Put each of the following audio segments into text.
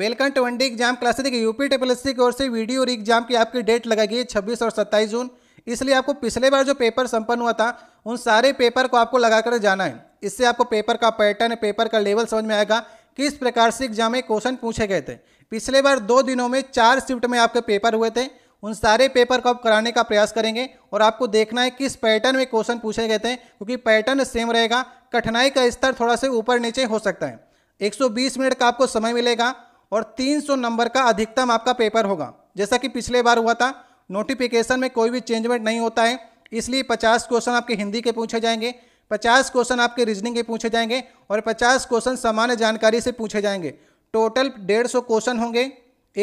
welcome to one day exam class देखिए UP S की ओर से वीडियो और एग्जाम की आपकी डेट लगाई है छब्बीस और सत्ताईस जून इसलिए आपको पिछले बार जो पेपर संपन्न हुआ था उन सारे पेपर को आपको लगा कर जाना है इससे आपको पेपर का पैटर्न पेपर का लेवल समझ में आएगा किस प्रकार से एग्जाम में क्वेश्चन पूछे गए थे पिछले बार दो दिनों में चार शिफ्ट में आपके पेपर हुए थे उन सारे पेपर को आप कराने का प्रयास करेंगे और आपको देखना है किस पैटर्न में क्वेश्चन पूछे गए थे क्योंकि पैटर्न सेम रहेगा कठिनाई का स्तर थोड़ा सा ऊपर नीचे हो सकता है 120 मिनट का आपको समय मिलेगा और 300 नंबर का अधिकतम आपका पेपर होगा जैसा कि पिछले बार हुआ था नोटिफिकेशन में कोई भी चेंजमेंट नहीं होता है इसलिए 50 क्वेश्चन आपके हिंदी के पूछे जाएंगे 50 क्वेश्चन आपके रीजनिंग के पूछे जाएंगे और 50 क्वेश्चन सामान्य जानकारी से पूछे जाएंगे टोटल 150 क्वेश्चन होंगे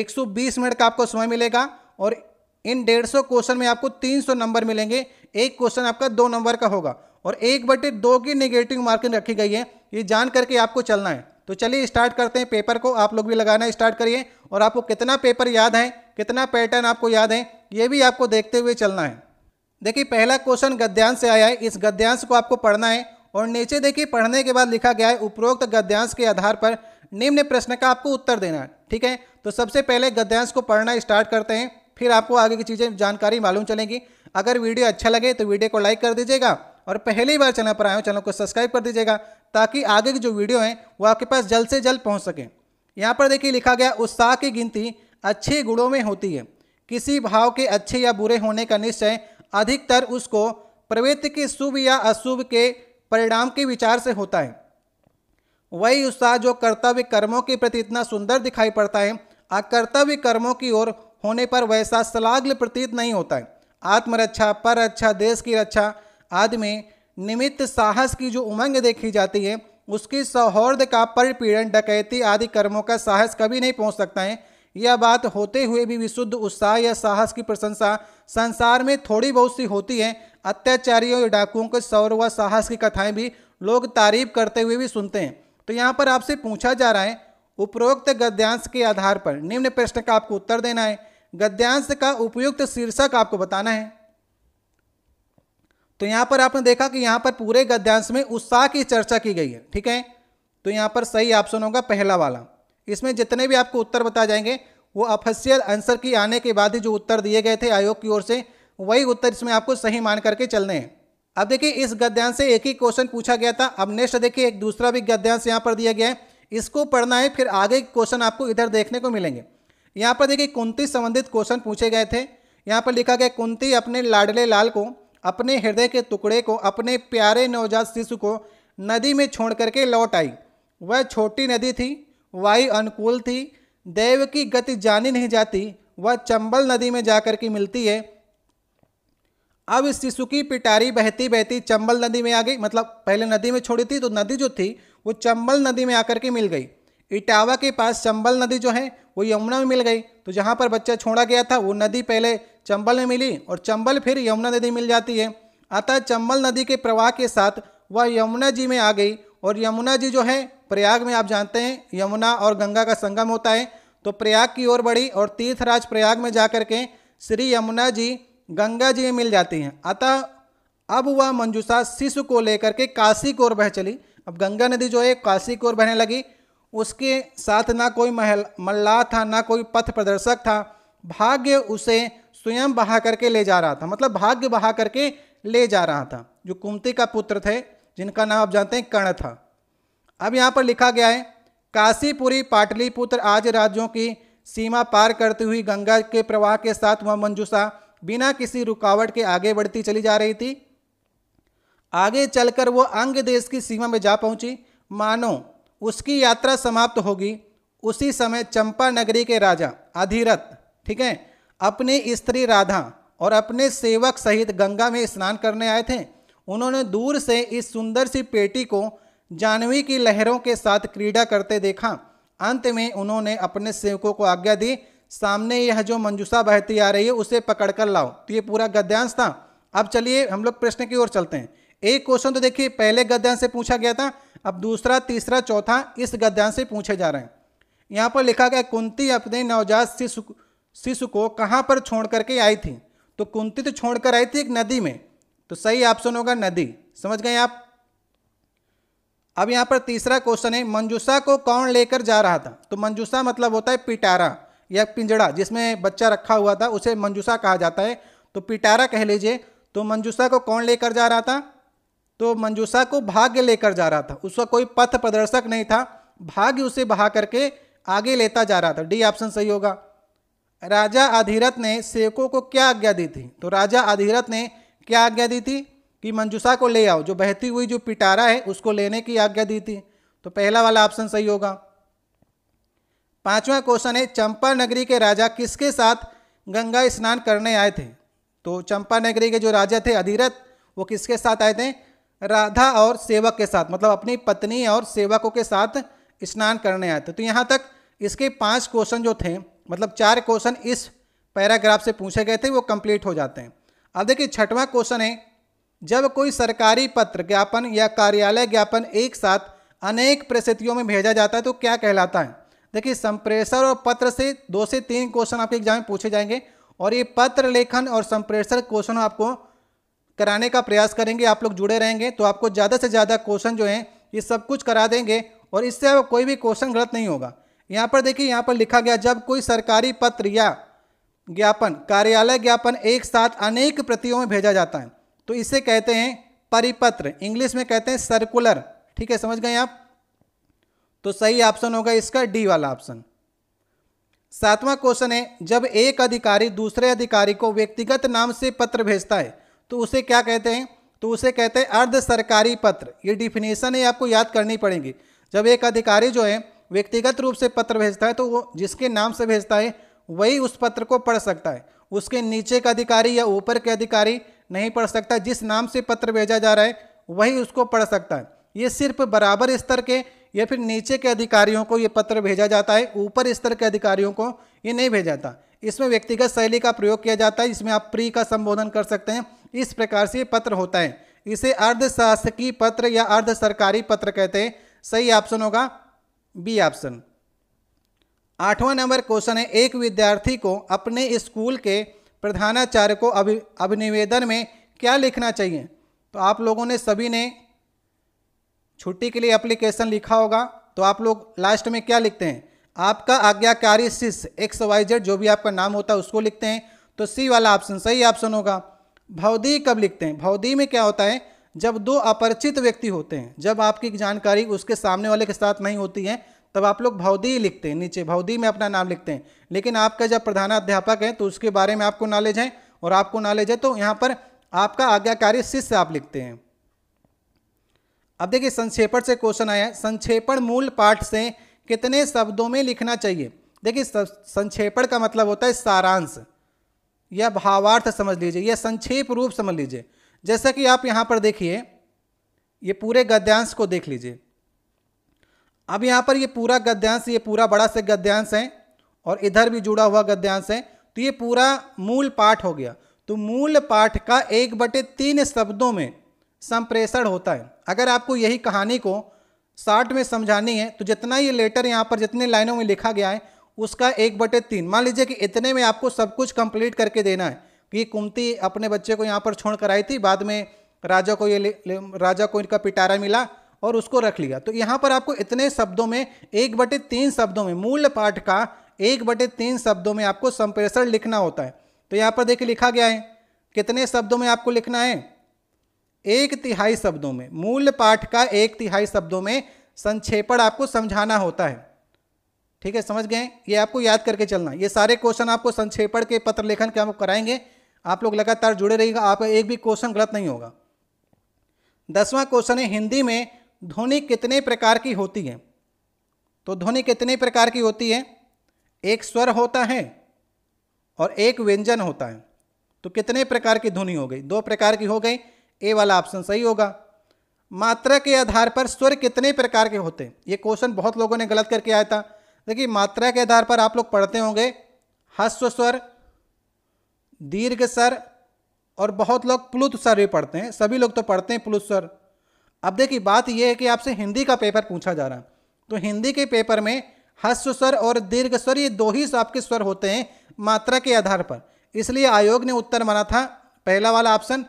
120 मिनट का आपको समय मिलेगा और इन 150 क्वेश्चन में आपको 300 नंबर मिलेंगे एक क्वेश्चन आपका दो नंबर का होगा और एक बटे दो की निगेटिव मार्किंग रखी गई है ये जान करके आपको चलना है तो चलिए स्टार्ट करते हैं पेपर को आप लोग भी लगाना स्टार्ट करिए और आपको कितना पेपर याद है कितना पैटर्न आपको याद है ये भी आपको देखते हुए चलना है देखिए पहला क्वेश्चन गद्यांश से आया है इस गद्यांश को आपको पढ़ना है और नीचे देखिए पढ़ने के बाद लिखा गया है उपरोक्त गद्यांश के आधार पर निम्न प्रश्न का आपको उत्तर देना है ठीक है तो सबसे पहले गद्यांश को पढ़ना स्टार्ट करते हैं फिर आपको आगे की चीज़ें जानकारी मालूम चलेंगी अगर वीडियो अच्छा लगे तो वीडियो को लाइक कर दीजिएगा और पहली बार चैनल पर आए हो चैनल को सब्सक्राइब कर दीजिएगा ताकि आगे की जो वीडियो हैं वो आपके पास जल्द से जल्द पहुँच सकें यहाँ पर देखिए लिखा गया उत्साह की गिनती अच्छे गुणों में होती है किसी भाव के अच्छे या बुरे होने का निश्चय अधिकतर उसको प्रवृत्ति के शुभ या अशुभ के परिणाम के विचार से होता है वही उत्साह जो कर्तव्य कर्मों के प्रति इतना सुंदर दिखाई पड़ता है अकर्तव्य कर्मों की ओर होने पर वैसा सलाग्ल प्रतीत नहीं होता है आत्मरक्षा पर अच्छा देश की रक्षा आदि में निमित्त साहस की जो उमंग देखी जाती है उसकी सौहर्द का परिपीड़न डकैती आदि कर्मों का साहस कभी नहीं पहुंच सकता है यह बात होते हुए भी विशुद्ध उत्साह या साहस की प्रशंसा संसार में थोड़ी बहुत सी होती है अत्याचारियों या डाकुओं के सौर व साहस की कथाएं भी लोग तारीफ करते हुए भी सुनते हैं तो यहाँ पर आपसे पूछा जा रहा है उपरोक्त गद्यांश के आधार पर निम्न प्रश्न का आपको उत्तर देना है गद्यांश का उपयुक्त शीर्षक आपको बताना है तो यहाँ पर आपने देखा कि यहाँ पर पूरे गद्यांश में उत्साह की चर्चा की गई है ठीक है तो यहाँ पर सही ऑप्शन होगा पहला वाला इसमें जितने भी आपको उत्तर बताए जाएंगे वो ऑफिशियल आंसर की आने के बाद ही जो उत्तर दिए गए थे आयोग की ओर से वही उत्तर इसमें आपको सही मान करके चलने हैं अब देखिए इस गद्यांश से एक ही क्वेश्चन पूछा गया था अब नेक्स्ट देखिए एक दूसरा भी गद्यांश यहाँ पर दिया गया है इसको पढ़ना है फिर आगे क्वेश्चन आपको इधर देखने को मिलेंगे यहाँ पर देखिए कुंती संबंधित क्वेश्चन पूछे गए थे यहाँ पर लिखा गया कुंती अपने लाडले लाल को अपने हृदय के टुकड़े को अपने प्यारे नवजात शिशु को नदी में छोड़ करके लौट आई वह छोटी नदी थी वायु अनुकूल थी देव की गति जानी नहीं जाती वह चंबल नदी में जाकर के मिलती है अब इस शिशु की पिटारी बहती बहती चंबल नदी में आ गई मतलब पहले नदी में छोड़ी थी तो नदी जो थी वो चंबल नदी में आकर के मिल गई इटावा के पास चंबल नदी जो है वो यमुना में मिल गई तो जहाँ पर बच्चा छोड़ा गया था वो नदी पहले चंबल में मिली और चंबल फिर यमुना नदी मिल जाती है अतः चंबल नदी के प्रवाह के साथ वह यमुना जी में आ गई और यमुना जी जो है प्रयाग में आप जानते हैं यमुना और गंगा का संगम होता है तो प्रयाग की ओर बढ़ी और तीर्थराज प्रयाग में जा कर के श्री यमुना जी गंगा जी में मिल जाती हैं अतः अब वह मंजूषा शिशु को लेकर के काशी की ओर बह चली अब गंगा नदी जो है काशी की ओर बहने लगी उसके साथ ना कोई महल मल्लाह था ना कोई पथ प्रदर्शक था भाग्य उसे स्वयं बहा करके ले जा रहा था मतलब भाग्य बहा करके ले जा रहा था जो कुमती का पुत्र थे जिनका नाम आप जानते हैं कर्ण था अब यहाँ पर लिखा गया है काशीपुरी पाटलिपुत्र आज राज्यों की सीमा पार करती हुई गंगा के प्रवाह के साथ वह मंजूषा बिना किसी रुकावट के आगे बढ़ती चली जा रही थी आगे चलकर वो अंग देश की सीमा में जा पहुंची मानो उसकी यात्रा समाप्त होगी उसी समय चंपा नगरी के राजा अधिरथ ठीक है अपनी स्त्री राधा और अपने सेवक सहित गंगा में स्नान करने आए थे उन्होंने दूर से इस सुंदर सी पेटी को जानवी की लहरों के साथ क्रीड़ा करते देखा अंत में उन्होंने अपने सेवकों को आज्ञा दी सामने यह जो मंजूषा बहती आ रही है उसे पकड़ कर लाओ तो ये पूरा गद्यांश था अब चलिए हम लोग प्रश्न की ओर चलते हैं एक क्वेश्चन तो देखिए पहले गद्यांश से पूछा गया था अब दूसरा तीसरा चौथा इस गद्यांश से पूछे जा रहे हैं यहाँ पर लिखा गया कुंती अपने नवजात शिशु शिशु को कहाँ पर छोड़ करके आई थी तो कुंती तो छोड़ कर आई थी एक नदी में तो सही ऑप्शन होगा नदी समझ गए आप अब यहाँ पर तीसरा क्वेश्चन है मंजूषा को कौन लेकर जा रहा था तो मंजूषा मतलब होता है पिटारा या पिंजड़ा जिसमें बच्चा रखा हुआ था उसे मंजूषा कहा जाता है तो पिटारा कह लीजिए तो मंजूषा को कौन लेकर जा रहा था तो मंजूषा को भाग्य लेकर जा रहा था उसका कोई पथ प्रदर्शक नहीं था भाग्य उसे बहा करके आगे लेता जा रहा था डी ऑप्शन सही होगा राजा अधिरथ ने सेवकों को क्या आज्ञा दी थी तो राजा अधिरथ ने क्या आज्ञा दी थी कि मंजूषा को ले आओ जो बहती हुई जो पिटारा है उसको लेने की आज्ञा दी थी तो पहला वाला ऑप्शन सही होगा पांचवा क्वेश्चन है चंपा नगरी के राजा किसके साथ गंगा स्नान करने आए थे तो चंपा नगरी के जो राजा थे अधीरथ वो किसके साथ आए थे राधा और सेवक के साथ मतलब अपनी पत्नी और सेवकों के साथ स्नान करने आए थे तो यहाँ तक इसके पांच क्वेश्चन जो थे मतलब चार क्वेश्चन इस पैराग्राफ से पूछे गए थे वो कंप्लीट हो जाते हैं अब देखिए छठवां क्वेश्चन है जब कोई सरकारी पत्र ज्ञापन या कार्यालय ज्ञापन एक साथ अनेक परिस्थितियों में भेजा जाता है तो क्या कहलाता है देखिए संप्रेषण और पत्र से दो से तीन क्वेश्चन आपके एग्जाम में पूछे जाएंगे और ये पत्र लेखन और संप्रेषण क्वेश्चन आपको कराने का प्रयास करेंगे आप लोग जुड़े रहेंगे तो आपको ज़्यादा से ज़्यादा क्वेश्चन जो हैं ये सब कुछ करा देंगे और इससे कोई भी क्वेश्चन गलत नहीं होगा यहाँ पर देखिए यहाँ पर लिखा गया जब कोई सरकारी पत्र या ज्ञापन कार्यालय ज्ञापन एक साथ अनेक प्रतियों में भेजा जाता है तो इसे कहते हैं परिपत्र इंग्लिश में कहते हैं सर्कुलर ठीक है समझ गए आप तो सही ऑप्शन होगा इसका डी वाला ऑप्शन सातवां क्वेश्चन है जब एक अधिकारी दूसरे अधिकारी को व्यक्तिगत नाम से पत्र भेजता है तो उसे क्या कहते हैं तो उसे कहते हैं अर्ध सरकारी पत्र ये डिफिनेशन है आपको याद करनी पड़ेगी जब एक अधिकारी जो है व्यक्तिगत रूप से पत्र भेजता है तो वो जिसके नाम से भेजता है वही उस पत्र को पढ़ सकता है उसके नीचे का अधिकारी या ऊपर के अधिकारी नहीं पढ़ सकता जिस नाम से पत्र भेजा जा रहा है वही उसको पढ़ सकता है ये सिर्फ बराबर स्तर के या फिर नीचे के अधिकारियों को ये पत्र भेजा जाता है ऊपर स्तर के अधिकारियों को ये नहीं भेजा जाता इसमें व्यक्तिगत शैली का प्रयोग किया जाता है इसमें आप प्री का संबोधन कर सकते हैं इस प्रकार से ये पत्र होता है इसे अर्धशासकीय पत्र या अर्ध सरकारी पत्र कहते हैं सही ऑप्शन होगा बी ऑप्शन आठवां नंबर क्वेश्चन है एक विद्यार्थी को अपने स्कूल के प्रधानाचार्य को अभि अभिनिवेदन में क्या लिखना चाहिए तो आप लोगों ने सभी ने छुट्टी के लिए एप्लीकेशन लिखा होगा तो आप लोग लास्ट में क्या लिखते हैं आपका आज्ञाकारी शिष्य एक्स वाई जेड जो भी आपका नाम होता है उसको लिखते हैं तो सी वाला ऑप्शन सही ऑप्शन होगा भवदी कब लिखते हैं भवदी में क्या होता है जब दो अपरिचित व्यक्ति होते हैं जब आपकी जानकारी उसके सामने वाले के साथ नहीं होती है तब आप लोग भौदी लिखते हैं नीचे भौदी में अपना नाम लिखते हैं लेकिन आपका जब प्रधानाध्यापक है तो उसके बारे में आपको नॉलेज है और आपको नॉलेज है तो यहाँ पर आपका आज्ञाकारी शिष्य आप लिखते हैं अब देखिए संक्षेपण से क्वेश्चन आया है संक्षेपण मूल पाठ से कितने शब्दों में लिखना चाहिए देखिए संक्षेपण का मतलब होता है सारांश या भावार्थ समझ लीजिए या संक्षेप रूप समझ लीजिए जैसा कि आप यहाँ पर देखिए ये पूरे गद्यांश को देख लीजिए अब यहाँ पर ये पूरा गद्यांश ये पूरा बड़ा से गद्यांश है और इधर भी जुड़ा हुआ गद्यांश है तो ये पूरा मूल पाठ हो गया तो मूल पाठ का एक बटे तीन शब्दों में संप्रेषण होता है अगर आपको यही कहानी को साठ में समझानी है तो जितना ये लेटर यहाँ पर जितने लाइनों में लिखा गया है उसका एक बटे तीन मान लीजिए कि इतने में आपको सब कुछ कंप्लीट करके देना है कि कुमती अपने बच्चे को यहाँ पर छोड़ कर आई थी बाद में राजा को ये ले, ले, राजा को इनका पिटारा मिला और उसको रख लिया तो यहाँ पर आपको इतने शब्दों में एक बटे तीन शब्दों में मूल पाठ का एक बटे तीन शब्दों में आपको संप्रेषण लिखना होता है तो यहाँ पर देखिए लिखा गया है कितने शब्दों में आपको लिखना है एक तिहाई शब्दों में मूल पाठ का एक तिहाई शब्दों में संक्षेपण आपको समझाना होता है ठीक है समझ गए ये आपको याद करके चलना ये सारे क्वेश्चन आपको संक्षेपण के पत्र लेखन के हम कराएंगे आप लोग लगातार जुड़े रहिएगा आपका एक भी क्वेश्चन गलत नहीं होगा दसवां क्वेश्चन है हिंदी में ध्वनि कितने प्रकार की होती है तो ध्वनि कितने प्रकार की होती है एक स्वर होता है और एक व्यंजन होता है तो कितने प्रकार की ध्वनि हो गई दो प्रकार की हो गई ए वाला ऑप्शन सही होगा मात्रा के आधार पर स्वर कितने प्रकार के होते हैं ये क्वेश्चन बहुत लोगों ने गलत करके आया था देखिए मात्रा के आधार पर आप लोग पढ़ते होंगे हस्व स्वर दीर्घ सर और बहुत लोग प्लुत सर भी पढ़ते हैं सभी लोग तो पढ़ते हैं प्लुत सर अब देखिए बात यह है कि आपसे हिंदी का पेपर पूछा जा रहा है तो हिंदी के पेपर में हस्व स्वर और दीर्घ स्वर ये दो ही आपके स्वर होते हैं मात्रा के आधार पर इसलिए आयोग ने उत्तर माना था पहला वाला ऑप्शन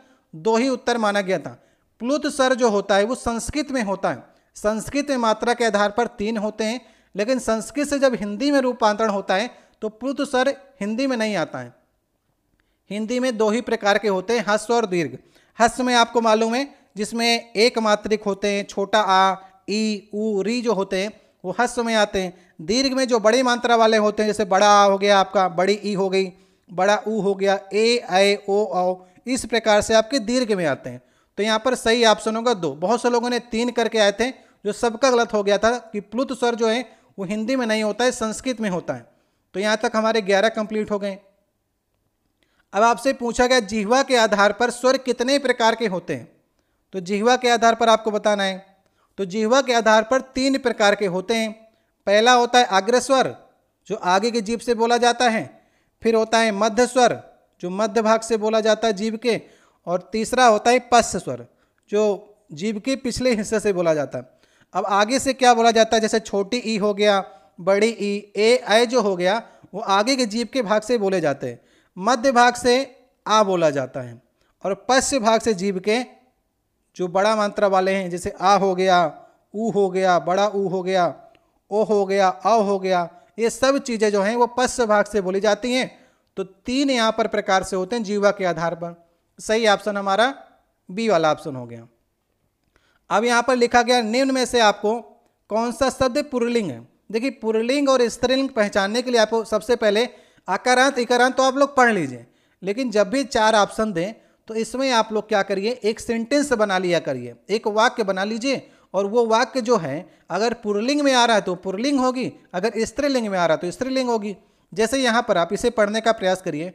दो ही उत्तर माना गया था प्लुत स्वर जो होता है वो संस्कृत में होता है संस्कृत में मात्रा के आधार पर तीन होते हैं लेकिन संस्कृत से जब हिंदी में रूपांतरण होता है तो प्लुत स्वर हिंदी में नहीं आता है हिंदी में दो ही प्रकार के होते हैं हस्व और दीर्घ हस्व में आपको मालूम है जिसमें एक मात्रिक होते हैं छोटा आ ई ऊ री जो होते हैं वो हस्व में आते हैं दीर्घ में जो बड़े मात्रा वाले होते हैं जैसे बड़ा आ हो गया आपका बड़ी ई हो गई बड़ा ऊ हो गया ए ऐ ओ औ इस प्रकार से आपके दीर्घ में आते हैं तो यहाँ पर सही ऑप्शन होगा दो बहुत से लोगों ने तीन करके आए थे जो सबका गलत हो गया था कि प्लुत स्वर जो है वो हिंदी में नहीं होता है संस्कृत में होता है तो यहाँ तक हमारे ग्यारह कंप्लीट हो गए अब आपसे पूछा गया जिहवा के आधार पर स्वर कितने प्रकार के होते हैं तो जिहवा के आधार पर आपको बताना है तो जिहवा के आधार पर तीन प्रकार के होते हैं पहला होता है अग्रस्वर जो आगे की जीभ से बोला जाता है फिर होता है मध्य स्वर जो मध्य भाग से बोला जाता है जीभ के और तीसरा होता है पश्च स्वर जो जीभ के पिछले हिस्से से बोला जाता है अब आगे से क्या बोला जाता है जैसे छोटी ई हो गया बड़ी ई ए ए जो हो गया वो आगे के जीभ के भाग से बोले जाते हैं मध्य भाग से आ बोला जाता है और पश्च भाग से जीव के जो बड़ा मात्रा वाले हैं जैसे आ हो गया ऊ हो गया बड़ा ऊ हो गया ओ हो गया अ हो गया ये सब चीज़ें जो हैं वो पश्च भाग से बोली जाती हैं तो तीन यहाँ पर प्रकार से होते हैं जीवा के आधार पर सही ऑप्शन हमारा बी वाला ऑप्शन हो गया अब यहाँ पर लिखा गया निम्न में से आपको कौन सा शब्द पुरलिंग है देखिए पुरलिंग और स्त्रीलिंग पहचानने के लिए आपको सबसे पहले आकारांत तो इकारांत तो आप लोग पढ़ लीजिए लेकिन जब भी चार ऑप्शन दें तो इसमें आप लोग क्या करिए एक सेंटेंस बना लिया करिए एक वाक्य बना लीजिए और वो वाक्य जो है अगर पुरलिंग में आ रहा है तो पुरलिंग होगी अगर स्त्रीलिंग में आ रहा है तो स्त्रीलिंग होगी जैसे यहाँ पर आप इसे पढ़ने का प्रयास करिए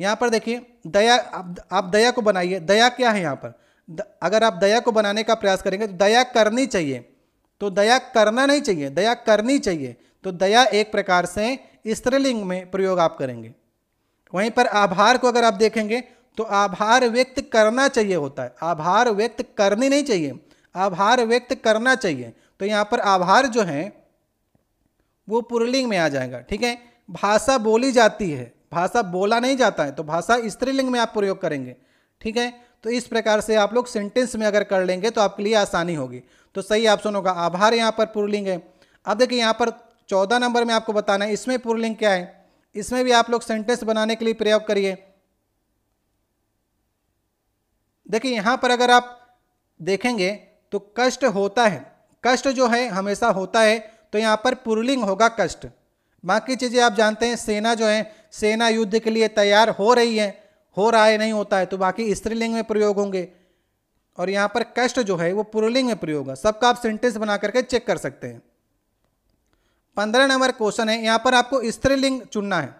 यहाँ पर देखिए दया आप, आप दया को बनाइए दया क्या है यहाँ पर द, अगर आप दया को बनाने का प्रयास करेंगे तो दया करनी चाहिए तो दया करना नहीं चाहिए दया करनी चाहिए तो दया एक प्रकार से स्त्रीलिंग में प्रयोग आप करेंगे वहीं पर आभार को अगर आप देखेंगे तो आभार व्यक्त करना चाहिए होता है आभार व्यक्त करनी नहीं चाहिए आभार व्यक्त करना चाहिए तो यहाँ पर आभार जो है वो पुरलिंग में आ जाएगा ठीक है भाषा बोली जाती है भाषा बोला नहीं जाता है तो भाषा स्त्रीलिंग में आप प्रयोग करेंगे ठीक है तो इस प्रकार से आप लोग सेंटेंस में अगर कर लेंगे तो आपके लिए आसानी होगी तो सही ऑप्शन होगा आभार यहाँ पर पुरलिंग है अब देखिए यहाँ पर चौदह नंबर में आपको बताना है इसमें पुरलिंग क्या है इसमें भी आप लोग सेंटेंस बनाने के लिए प्रयोग करिए देखिए यहाँ पर अगर आप देखेंगे तो कष्ट होता है कष्ट जो है हमेशा होता है तो यहाँ पर पुरलिंग होगा कष्ट बाकी चीज़ें आप जानते हैं सेना जो है सेना युद्ध के लिए तैयार हो रही है हो रहा है नहीं होता है तो बाकी स्त्रीलिंग में प्रयोग होंगे और यहाँ पर कष्ट जो है वो पुरलिंग में प्रयोग होगा सबका आप सेंटेंस बना करके चेक कर सकते हैं पंद्रह नंबर क्वेश्चन है यहाँ पर आपको स्त्रीलिंग चुनना है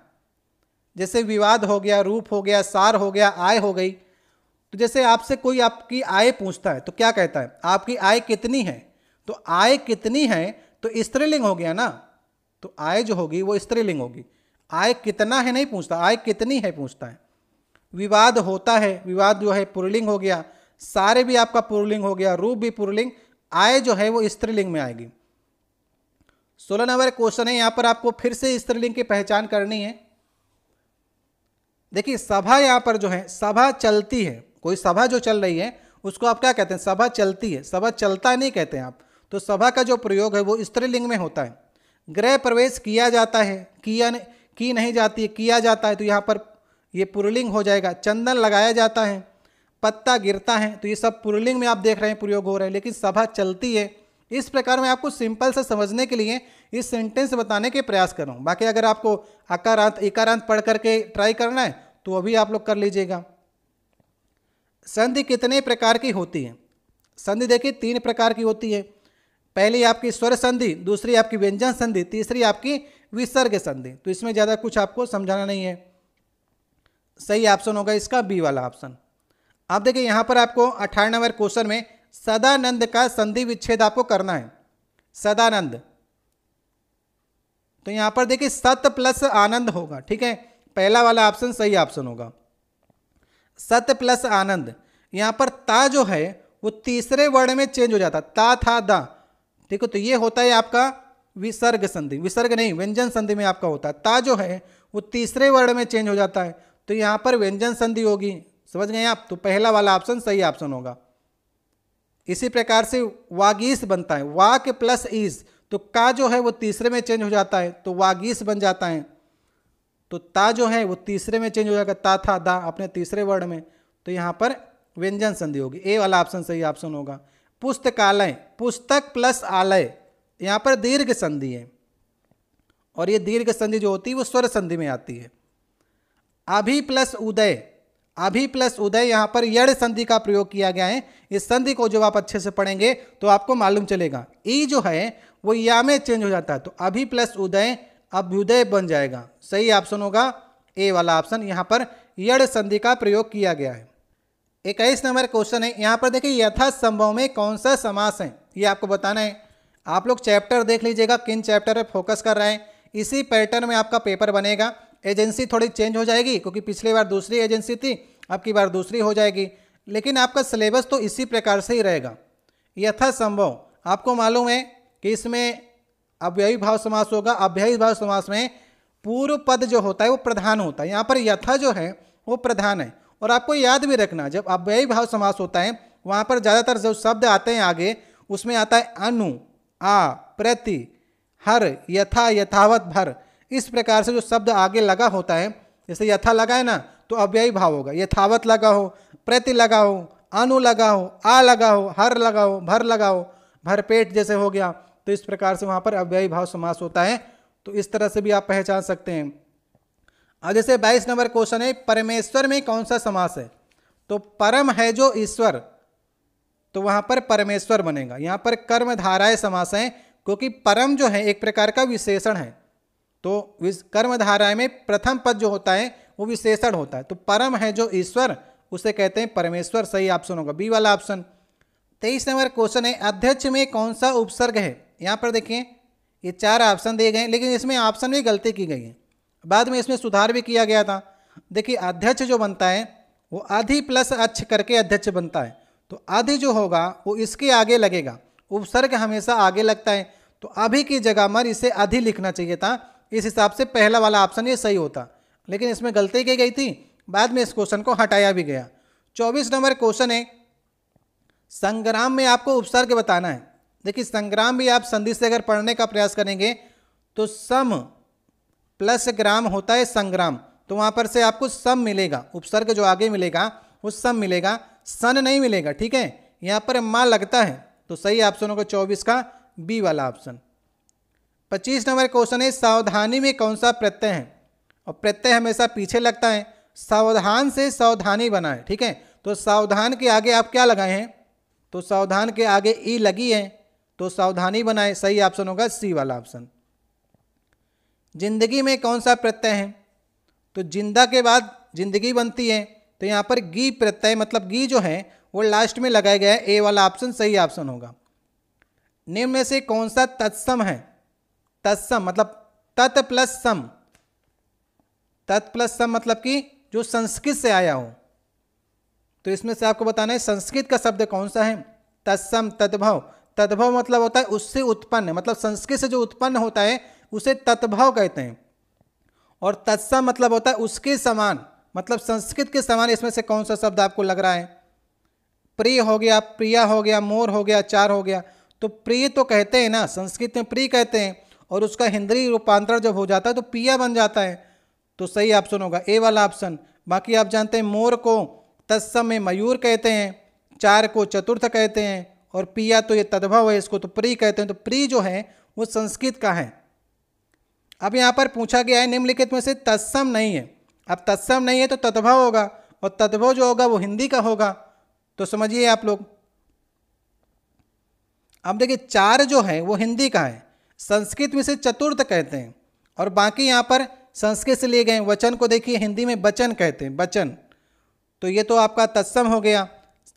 जैसे विवाद हो गया रूप हो गया सार हो गया आय हो गई तो जैसे आपसे कोई आपकी आय पूछता है तो क्या कहता है आपकी आय कितनी है तो आय कितनी है तो स्त्रीलिंग हो गया ना तो आय जो होगी वो स्त्रीलिंग होगी आय कितना है नहीं पूछता आय कितनी है पूछता है विवाद होता है विवाद जो है पुरलिंग हो गया सारे भी आपका पुरलिंग हो गया रूप भी पुरलिंग आय जो है वो स्त्रीलिंग में आएगी सोलह नंबर क्वेश्चन है यहाँ पर आपको फिर से स्त्रीलिंग की पहचान करनी है देखिए सभा यहाँ पर जो है सभा चलती है कोई सभा जो चल रही है उसको आप क्या कहते हैं सभा चलती है सभा चलता नहीं कहते हैं आप तो सभा का जो प्रयोग है वो स्त्रीलिंग में होता है गृह प्रवेश किया जाता है किया की नहीं जाती है किया जाता है तो यहाँ पर ये पुरलिंग हो जाएगा चंदन लगाया जाता है पत्ता गिरता है तो ये सब पुरलिंग में आप देख रहे हैं प्रयोग हो रहे हैं लेकिन सभा चलती है इस प्रकार मैं आपको सिंपल से समझने के लिए इस सेंटेंस बताने के प्रयास कर रहा हूँ बाकी अगर आपको अकारांत इकारांत पढ़ करके ट्राई करना है तो अभी आप लोग कर लीजिएगा संधि कितने प्रकार की होती है संधि देखिए तीन प्रकार की होती है पहली आपकी स्वर संधि दूसरी आपकी व्यंजन संधि तीसरी आपकी विसर्ग संधि तो इसमें ज़्यादा कुछ आपको समझाना नहीं है सही ऑप्शन होगा इसका बी वाला ऑप्शन आप देखिए यहाँ पर आपको अठारह नंबर क्वेश्चन में सदानंद का संधि विच्छेद आपको करना है सदानंद तो यहां पर देखिए सत प्लस आनंद होगा ठीक है पहला वाला ऑप्शन सही ऑप्शन होगा सत प्लस आनंद यहां पर ता जो है वो तीसरे वर्ण में चेंज हो जाता ता था दा ठीक है तो ये होता है आपका विसर्ग संधि विसर्ग नहीं व्यंजन संधि में आपका होता है ता जो है वो तीसरे वर्ण में चेंज हो जाता है तो यहां पर व्यंजन संधि होगी समझ गए आप तो पहला वाला ऑप्शन सही ऑप्शन होगा इसी प्रकार से वागीस बनता है वाक प्लस ईज तो का जो है वो तीसरे में चेंज हो जाता है तो वागीस बन जाता है तो ता जो है वो तीसरे में चेंज हो जाएगा ता था दा अपने तीसरे वर्ड में तो यहाँ पर व्यंजन संधि होगी ए वाला ऑप्शन सही ऑप्शन होगा पुस्तकालय पुस्तक प्लस आलय यहाँ पर दीर्घ संधि है और ये दीर्घ संधि जो होती है वो स्वर संधि में आती है अभी प्लस उदय अभी प्लस उदय यहाँ पर यड़ संधि का प्रयोग किया गया है इस संधि को जब आप अच्छे से पढ़ेंगे तो आपको मालूम चलेगा ई जो है वो या में चेंज हो जाता है तो अभी प्लस उदय अभ्युदय बन जाएगा सही ऑप्शन होगा ए वाला ऑप्शन यहाँ पर यड़ संधि का प्रयोग किया गया है इक्कीस नंबर क्वेश्चन है यहाँ पर देखिए यथासंभव में कौन सा समास है ये आपको बताना है आप लोग चैप्टर देख लीजिएगा किन चैप्टर पर फोकस कर रहे हैं इसी पैटर्न में आपका पेपर बनेगा एजेंसी थोड़ी चेंज हो जाएगी क्योंकि पिछली बार दूसरी एजेंसी थी आपकी बार दूसरी हो जाएगी लेकिन आपका सिलेबस तो इसी प्रकार से ही रहेगा यथासंभव आपको मालूम है कि इसमें अव्ययी भाव समास होगा अव्ययी भाव समास में पूर्व पद जो होता है वो प्रधान होता है यहाँ पर यथा जो है वो प्रधान है और आपको याद भी रखना जब अव्ययी भाव समास होता है वहाँ पर ज़्यादातर जो शब्द आते हैं आगे उसमें आता है अनु आ प्रति हर यथा यथावत भर इस प्रकार से जो शब्द आगे लगा होता है जैसे यथा लगा है ना तो अव्ययी भाव होगा यथावत लगा हो प्रति लगा हो अनु लगा हो आ लगा हो हर लगा हो भर लगा हो पेट जैसे हो गया तो इस प्रकार से वहाँ पर अव्ययी भाव समास होता है तो इस तरह से भी आप पहचान सकते हैं अब जैसे बाईस नंबर क्वेश्चन है परमेश्वर में कौन सा समास है तो परम है जो ईश्वर तो वहाँ पर परमेश्वर बनेगा यहाँ पर कर्म धाराएं समास हैं क्योंकि परम जो है एक प्रकार का विशेषण है तो कर्म धाराएं में प्रथम पद जो होता है वो विशेषण होता है तो परम है जो ईश्वर उसे कहते हैं परमेश्वर सही ऑप्शन होगा बी वाला ऑप्शन तेईस नंबर क्वेश्चन है अध्यक्ष में कौन सा उपसर्ग है यहाँ पर देखिए ये चार ऑप्शन दिए गए लेकिन इसमें ऑप्शन में गलती की गई है बाद में इसमें सुधार भी किया गया था देखिए अध्यक्ष जो बनता है वो आधि प्लस अच्छ करके अध्यक्ष बनता है तो आधि जो होगा वो इसके आगे लगेगा उपसर्ग हमेशा आगे लगता है तो अभी की जगह पर इसे अधि लिखना चाहिए था इस हिसाब से पहला वाला ऑप्शन ये सही होता लेकिन इसमें गलती की गई थी बाद में इस क्वेश्चन को हटाया भी गया चौबीस नंबर क्वेश्चन है संग्राम में आपको उपसर्ग बताना है देखिए संग्राम भी आप संधि से अगर पढ़ने का प्रयास करेंगे तो सम प्लस ग्राम होता है संग्राम तो वहाँ पर से आपको सम मिलेगा उपसर्ग जो आगे मिलेगा वो सम मिलेगा सन नहीं मिलेगा ठीक है यहाँ पर माँ लगता है तो सही ऑप्शन होगा चौबीस का बी वाला ऑप्शन पच्चीस नंबर क्वेश्चन है सावधानी में कौन सा प्रत्यय है और प्रत्यय हमेशा पीछे लगता है सावधान से सावधानी बनाए ठीक है तो सावधान के आगे आप क्या लगाए हैं तो सावधान के आगे ई लगी है तो सावधानी बनाए सही ऑप्शन होगा सी वाला ऑप्शन जिंदगी में कौन सा प्रत्यय है तो जिंदा के बाद जिंदगी बनती है तो यहाँ पर गी प्रत्यय मतलब गी जो है वो लास्ट में लगाया गया है ए वाला ऑप्शन सही ऑप्शन होगा निम्न में से कौन सा तत्सम है तत्सम मतलब तत् प्लस सम तत् प्लस सम मतलब कि जो संस्कृत से आया हो तो इसमें से आपको बताना है संस्कृत का शब्द कौन सा है तत्सम तद्भव तद्भव मतलब होता है उससे उत्पन्न मतलब संस्कृत से जो उत्पन्न होता है उसे तत्भव कहते हैं और तत्सम मतलब होता है उसके समान मतलब संस्कृत के समान इसमें से कौन सा शब्द आपको लग रहा है प्रिय हो गया प्रिया हो गया मोर हो गया चार हो गया तो प्रिय तो कहते हैं ना संस्कृत में प्रिय कहते हैं और उसका हिंदी रूपांतरण जब हो जाता है तो पिया बन जाता है तो सही ऑप्शन होगा ए वाला ऑप्शन बाकी आप जानते हैं मोर को तत्सम में मयूर कहते हैं चार को चतुर्थ कहते हैं और पिया तो ये तद्भव है इसको तो प्री कहते हैं तो प्री जो है वो संस्कृत का है अब यहाँ पर पूछा गया है निम्नलिखित में से तत्सम नहीं है अब तत्सम नहीं है तो तद्भव होगा और तद्भव जो होगा वो हिंदी का होगा तो समझिए आप लोग अब देखिए चार जो है वो हिंदी का है संस्कृत में से चतुर्थ कहते हैं और बाकी यहाँ पर संस्कृत से लिए गए वचन को देखिए हिंदी में बचन कहते हैं बचन तो ये तो आपका तत्सम हो गया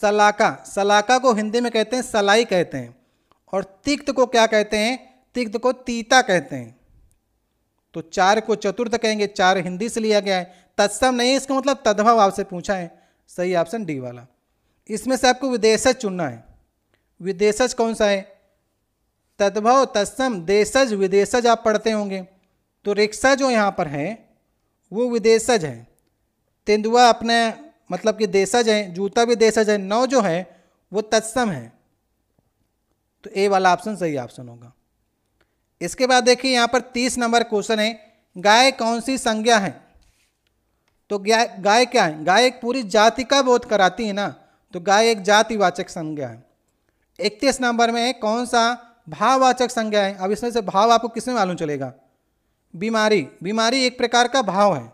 सलाका सलाका को हिंदी में कहते हैं सलाई कहते हैं और तिक्त को क्या कहते हैं तिक्त को तीता कहते हैं तो चार को चतुर्थ कहेंगे चार हिंदी से लिया गया है तत्सम नहीं इसका मतलब तद्भव आपसे पूछा है सही ऑप्शन डी वाला इसमें से आपको विदेशज चुनना है विदेशज कौन सा है तद्भव तत्सम देशज विदेशज आप पढ़ते होंगे तो रिक्शा जो यहाँ पर है वो विदेशज है तेंदुआ अपने मतलब कि देशज है जूता भी देशज है नौ जो है वो तत्सम है तो ए वाला ऑप्शन सही ऑप्शन होगा इसके बाद देखिए यहाँ पर तीस नंबर क्वेश्चन है गाय कौन सी संज्ञा है तो गाय क्या है गाय एक पूरी जाति का बोध कराती है ना तो गाय एक जातिवाचक संज्ञा है इकतीस नंबर में कौन सा भाववाचक संज्ञा है अब इसमें से भाव आपको किसमें मालूम चलेगा बीमारी बीमारी एक प्रकार का भाव है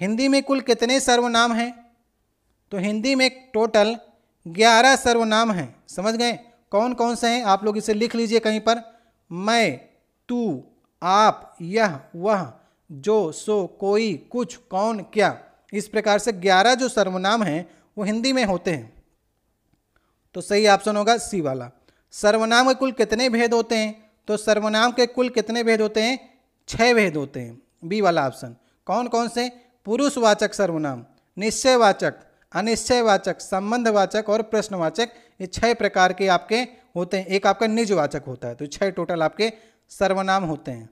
हिंदी में कुल कितने सर्वनाम हैं तो हिंदी में टोटल ग्यारह सर्वनाम हैं समझ गए कौन कौन से हैं आप लोग इसे लिख लीजिए कहीं पर मैं तू आप यह वह जो सो कोई कुछ कौन क्या इस प्रकार से ग्यारह जो सर्वनाम हैं वो हिंदी में होते हैं तो सही ऑप्शन होगा सी वाला सर्वनाम के कुल कितने भेद होते हैं तो सर्वनाम के कुल कितने भेद होते हैं छह भेद होते हैं बी वाला ऑप्शन कौन कौन से पुरुषवाचक सर्वनाम निश्चयवाचक अनिश्चयवाचक संबंधवाचक और प्रश्नवाचक ये छह प्रकार के आपके होते हैं एक आपका निजवाचक होता है तो छह टोटल आपके सर्वनाम होते हैं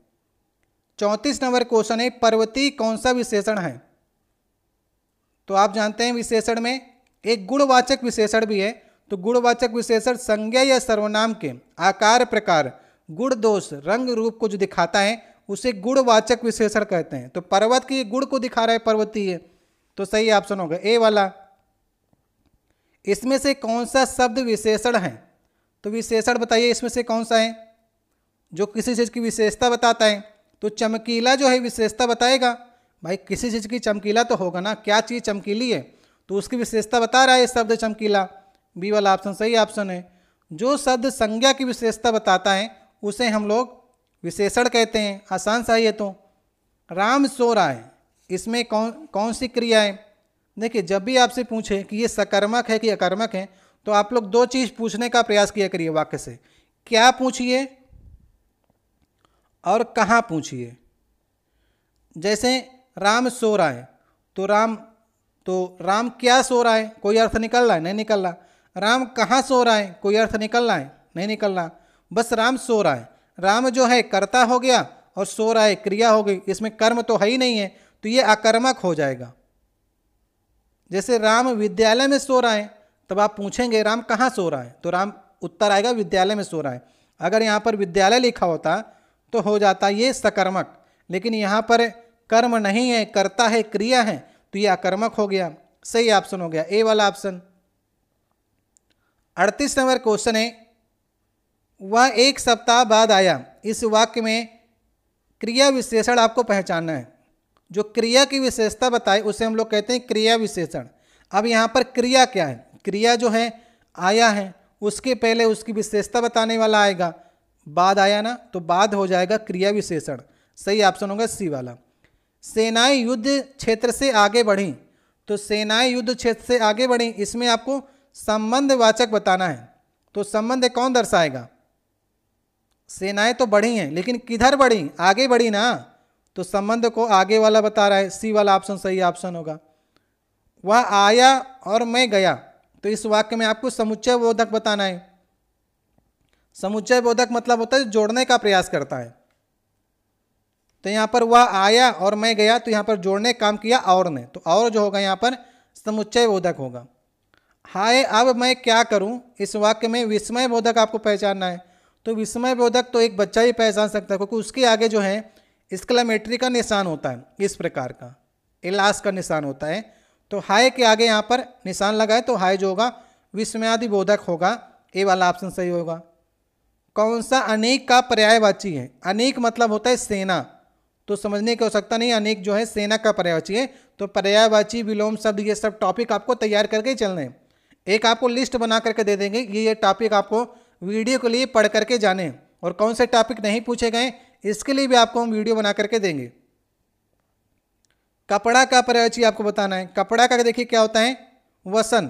चौंतीस नंबर क्वेश्चन है पर्वती कौन सा विशेषण है तो आप जानते हैं विशेषण में एक गुणवाचक विशेषण भी है तो गुणवाचक विशेषण संज्ञा या सर्वनाम के आकार प्रकार गुण दोष रंग रूप को जो दिखाता है उसे गुणवाचक विशेषण कहते हैं तो पर्वत की गुण को दिखा रहा है पर्वतीय तो सही ऑप्शन होगा ए वाला इसमें से कौन सा शब्द विशेषण है तो विशेषण बताइए इसमें से कौन सा है जो किसी चीज़ की विशेषता बताता है तो चमकीला जो है विशेषता बताएगा भाई किसी चीज़ की चमकीला तो होगा ना क्या चीज़ चमकीली है तो उसकी विशेषता बता रहा है शब्द चमकीला बी वाला ऑप्शन सही ऑप्शन है जो शब्द संज्ञा की विशेषता बताता है उसे हम लोग विशेषण कहते हैं आसान सा ये तो राम सो रहा है इसमें कौन कौन सी क्रिया है देखिए जब भी आपसे पूछे कि ये सकर्मक है कि अकर्मक है तो आप लोग दो चीज़ पूछने का प्रयास किया करिए वाक्य से क्या पूछिए और कहाँ पूछिए जैसे राम सो रहा है तो राम तो राम क्या सो रहा है कोई अर्थ निकल रहा है नहीं निकल रहा राम कहाँ सो रहा है कोई अर्थ निकल रहा है नहीं निकल रहा बस राम सो रहा है राम जो है कर्ता हो गया और सो रहा है क्रिया हो गई इसमें कर्म तो है ही नहीं है तो ये आकर्मक हो जाएगा जैसे राम विद्यालय में सो रहा है तब आप पूछेंगे राम कहाँ सो रहा है तो राम उत्तर आएगा विद्यालय में सो रहा है अगर यहाँ पर विद्यालय लिखा होता तो हो जाता ये सकर्मक लेकिन यहाँ पर कर्म नहीं है करता है क्रिया है तो ये आकर्मक हो गया सही ऑप्शन हो गया ए वाला ऑप्शन अड़तीस नंबर क्वेश्चन है वह एक सप्ताह बाद आया इस वाक्य में क्रिया विशेषण आपको पहचानना है जो क्रिया की विशेषता बताए उसे हम लोग कहते हैं क्रिया विशेषण अब यहाँ पर क्रिया क्या है क्रिया जो है आया है उसके पहले उसकी विशेषता बताने वाला आएगा बाद आया ना तो बाद हो जाएगा क्रिया विशेषण सही ऑप्शन होगा सी वाला सेनाएं युद्ध क्षेत्र से आगे बढ़ी तो सेनाएं युद्ध क्षेत्र से आगे बढ़ी इसमें आपको संबंधवाचक बताना है तो संबंध कौन दर्शाएगा सेनाएं तो बढ़ी हैं लेकिन किधर बढ़ी आगे बढ़ी ना तो संबंध को आगे वाला बता रहा है सी वाला ऑप्शन सही ऑप्शन होगा वह आया और मैं गया तो इस वाक्य में आपको समुच्चय बोधक बताना है समुच्चय बोधक मतलब होता है जोड़ने का प्रयास करता है तो यहाँ पर वह आया और मैं गया तो यहाँ पर जोड़ने काम किया और ने तो और जो होगा यहाँ पर समुच्चय बोधक होगा हाय अब मैं क्या करूँ इस वाक्य में विस्मय बोधक आपको पहचानना है तो विस्मय बोधक तो एक बच्चा ही पहचान सकता है क्योंकि उसके आगे जो है स्क्लामेटरी का निशान होता है इस प्रकार का इलास का निशान होता है तो हाय के आगे यहाँ पर निशान लगाए तो हाय जो होगा विस्मयादि बोधक होगा ये वाला ऑप्शन सही होगा कौन सा अनेक का पर्यायवाची है अनेक मतलब होता है सेना तो समझने की आवश्यकता नहीं अनेक जो है सेना का पर्यायवाची है तो पर्यायवाची विलोम शब्द ये सब टॉपिक आपको तैयार करके चलने है एक आपको लिस्ट बना करके दे देंगे ये ये टॉपिक आपको वीडियो के लिए पढ़ करके जाने और कौन से टॉपिक नहीं पूछे गए इसके लिए भी आपको हम वीडियो बना करके देंगे कपड़ा का पर्यायवाची आपको बताना है कपड़ा का देखिए क्या होता है वसन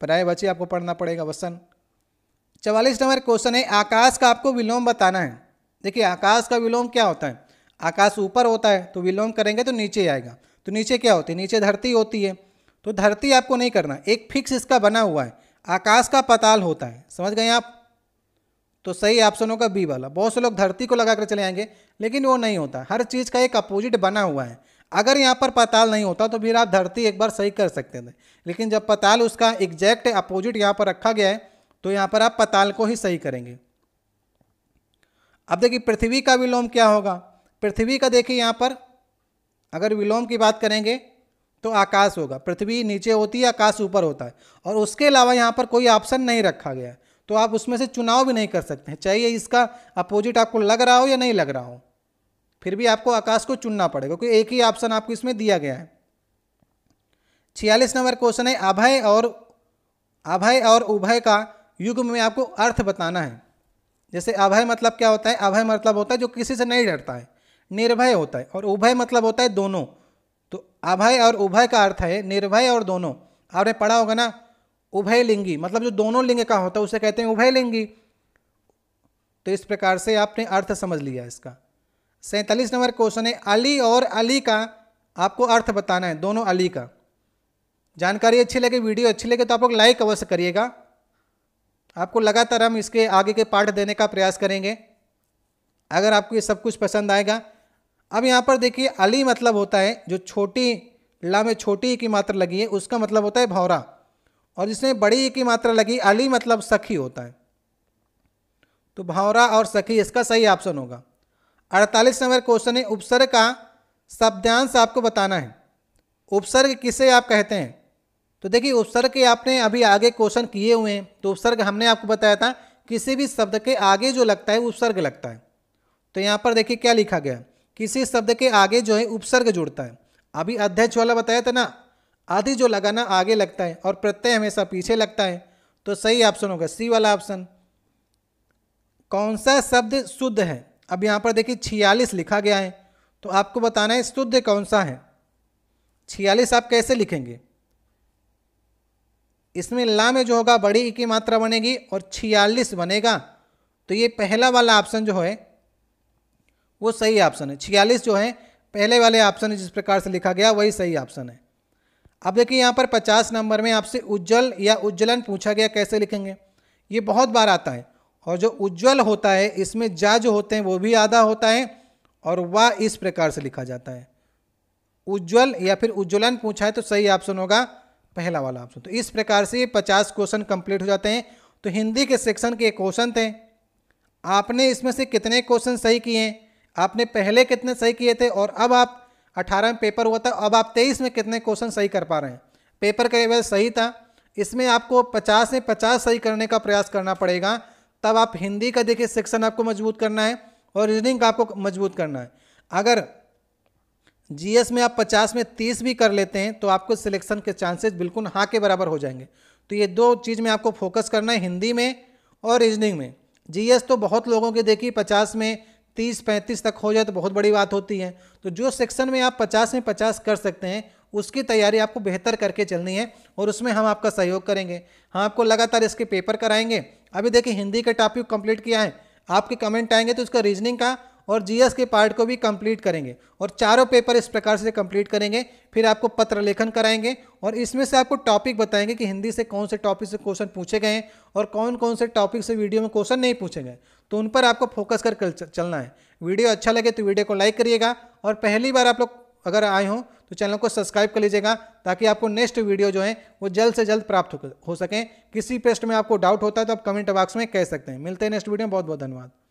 पर्यायवाची आपको पढ़ना पड़ेगा वसन चवालीस नंबर क्वेश्चन है आकाश का आपको विलोम बताना है देखिए आकाश का विलोम क्या होता है आकाश ऊपर होता है तो विलोम करेंगे तो नीचे आएगा तो नीचे क्या होती है नीचे धरती होती है तो धरती आपको नहीं करना एक फिक्स इसका बना हुआ है आकाश का पताल होता है समझ गए आप तो सही ऑप्शन होगा बी वाला बहुत से लोग धरती को लगा कर चले आएंगे लेकिन वो नहीं होता हर चीज़ का एक अपोजिट बना हुआ है अगर यहाँ पर पताल नहीं होता तो फिर आप धरती एक बार सही कर सकते थे लेकिन जब पताल उसका एग्जैक्ट अपोजिट यहाँ पर रखा गया है तो यहाँ पर आप पताल को ही सही करेंगे अब देखिए पृथ्वी का विलोम क्या होगा पृथ्वी का देखिए यहाँ पर अगर विलोम की बात करेंगे तो आकाश होगा पृथ्वी नीचे होती है आकाश ऊपर होता है और उसके अलावा यहाँ पर कोई ऑप्शन नहीं रखा गया है तो आप उसमें से चुनाव भी नहीं कर सकते हैं चाहिए इसका अपोजिट आपको लग रहा हो या नहीं लग रहा हो फिर भी आपको आकाश को चुनना पड़ेगा क्योंकि एक ही ऑप्शन आपको इसमें दिया गया है छियालीस नंबर क्वेश्चन है अभय और अभय और उभय का युग में आपको अर्थ बताना है जैसे अभय मतलब क्या होता है अभय मतलब होता है जो किसी से नहीं डरता है निर्भय होता है और उभय मतलब होता है दोनों तो अभय और उभय का अर्थ है निर्भय और दोनों आपने पढ़ा होगा ना उभय लिंगी मतलब जो दोनों लिंग का होता है उसे कहते हैं उभय लिंगी तो इस प्रकार से आपने अर्थ समझ लिया इसका सैंतालीस नंबर क्वेश्चन है अली और अली का आपको अर्थ बताना है दोनों अली का जानकारी अच्छी लगे वीडियो अच्छी लगे तो आप लोग लाइक अवश्य करिएगा आपको लगातार हम इसके आगे के पाठ देने का प्रयास करेंगे अगर आपको ये सब कुछ पसंद आएगा अब यहाँ पर देखिए अली मतलब होता है जो छोटी ला में छोटी की मात्रा लगी है उसका मतलब होता है भौरा और जिसमें बड़ी की मात्रा लगी अली मतलब सखी होता है तो भावरा और सखी इसका सही ऑप्शन होगा अड़तालीस नंबर क्वेश्चन है उपसर्ग का शब्दांश आपको बताना है उपसर्ग किसे आप कहते हैं तो देखिए उपसर्ग के आपने अभी आगे क्वेश्चन किए हुए हैं तो उपसर्ग हमने आपको बताया था किसी भी शब्द के आगे जो लगता है उपसर्ग लगता है तो यहाँ पर देखिए क्या लिखा गया किसी शब्द के आगे जो है उपसर्ग जुड़ता है अभी अध्यक्ष वाला बताया था ना आधी जो लगाना आगे लगता है और प्रत्यय हमेशा पीछे लगता है तो सही ऑप्शन होगा सी वाला ऑप्शन कौन सा शब्द शुद्ध है अब यहाँ पर देखिए छियालीस लिखा गया है तो आपको बताना है शुद्ध कौन सा है छियालीस आप कैसे लिखेंगे इसमें ला में जो होगा बड़ी e की मात्रा बनेगी और छियालीस बनेगा तो ये पहला वाला ऑप्शन जो है वो सही ऑप्शन है छियालीस जो है पहले वाले ऑप्शन जिस प्रकार से लिखा गया वही सही ऑप्शन है अब देखिए यहाँ पर पचास नंबर में आपसे उज्जवल या उज्ज्वलन पूछा गया कैसे लिखेंगे ये बहुत बार आता है और जो उज्ज्वल होता है इसमें जा जो होते हैं वो भी आधा होता है और वह इस प्रकार से लिखा जाता है उज्ज्वल या फिर उज्ज्वलन पूछा है तो सही ऑप्शन होगा पहला वाला ऑप्शन तो इस प्रकार से ये पचास क्वेश्चन कंप्लीट हो जाते हैं तो हिंदी के सेक्शन के क्वेश्चन थे आपने इसमें से कितने क्वेश्चन सही किए हैं आपने पहले कितने सही किए थे और अब आप अठारह में पेपर हुआ था अब आप तेईस में कितने क्वेश्चन सही कर पा रहे हैं पेपर का लेवल सही था इसमें आपको पचास में पचास सही करने का प्रयास करना पड़ेगा तब आप हिंदी का देखिए सेक्शन आपको मजबूत करना है और रीजनिंग का आपको मजबूत करना है अगर जी में आप पचास में तीस भी कर लेते हैं तो आपको सिलेक्शन के चांसेज बिल्कुल हाँ के बराबर हो जाएंगे तो ये दो चीज़ में आपको फोकस करना है हिंदी में और रीजनिंग में जीएस तो बहुत लोगों के देखिए पचास में तीस पैंतीस तक हो जाए तो बहुत बड़ी बात होती है तो जो सेक्शन में आप पचास में पचास कर सकते हैं उसकी तैयारी आपको बेहतर करके चलनी है और उसमें हम आपका सहयोग करेंगे हम आपको लगातार इसके पेपर कराएंगे अभी देखिए हिंदी का टॉपिक कंप्लीट किया है आपके कमेंट आएंगे तो उसका रीजनिंग का और जीएस के पार्ट को भी कंप्लीट करेंगे और चारों पेपर इस प्रकार से कंप्लीट करेंगे फिर आपको पत्र लेखन कराएंगे और इसमें से आपको टॉपिक बताएंगे कि हिंदी से कौन से टॉपिक से क्वेश्चन पूछे गए हैं और कौन कौन से टॉपिक से वीडियो में क्वेश्चन नहीं पूछे गए तो उन पर आपको फोकस कर चलना है वीडियो अच्छा लगे तो वीडियो को लाइक करिएगा और पहली बार आप लोग अगर आए हों तो चैनल को सब्सक्राइब कर लीजिएगा ताकि आपको नेक्स्ट वीडियो जो है वो जल्द से जल्द प्राप्त हो सकें किसी प्रश्न में आपको डाउट होता है तो आप कमेंट बॉक्स में कह सकते हैं मिलते हैं नेक्स्ट वीडियो में बहुत बहुत धन्यवाद